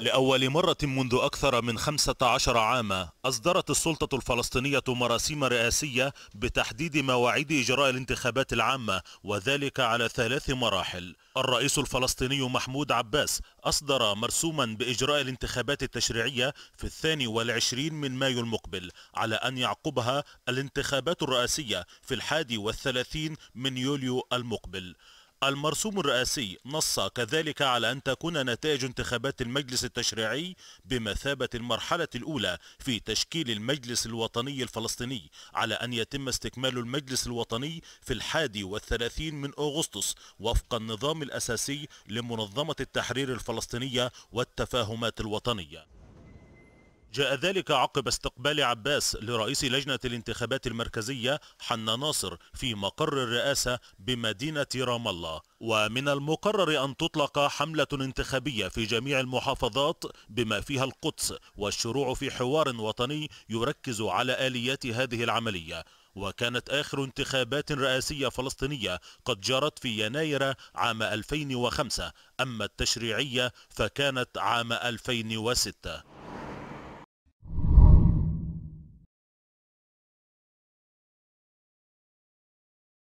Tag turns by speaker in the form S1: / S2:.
S1: لأول مرة منذ أكثر من 15 عاما أصدرت السلطة الفلسطينية مراسيم رئاسية بتحديد مواعيد إجراء الانتخابات العامة وذلك على ثلاث مراحل الرئيس الفلسطيني محمود عباس أصدر مرسوما بإجراء الانتخابات التشريعية في الثاني والعشرين من مايو المقبل على أن يعقبها الانتخابات الرئاسية في الحادي والثلاثين من يوليو المقبل المرسوم الرئاسي نص كذلك على أن تكون نتائج انتخابات المجلس التشريعي بمثابة المرحلة الأولى في تشكيل المجلس الوطني الفلسطيني على أن يتم استكمال المجلس الوطني في الحادي والثلاثين من أغسطس وفق النظام الأساسي لمنظمة التحرير الفلسطينية والتفاهمات الوطنية جاء ذلك عقب استقبال عباس لرئيس لجنة الانتخابات المركزية حنا ناصر في مقر الرئاسة بمدينة رام الله ومن المقرر أن تطلق حملة انتخابية في جميع المحافظات بما فيها القدس والشروع في حوار وطني يركز على آليات هذه العملية وكانت آخر انتخابات رئاسية فلسطينية قد جرت في يناير عام 2005 أما التشريعية فكانت عام 2006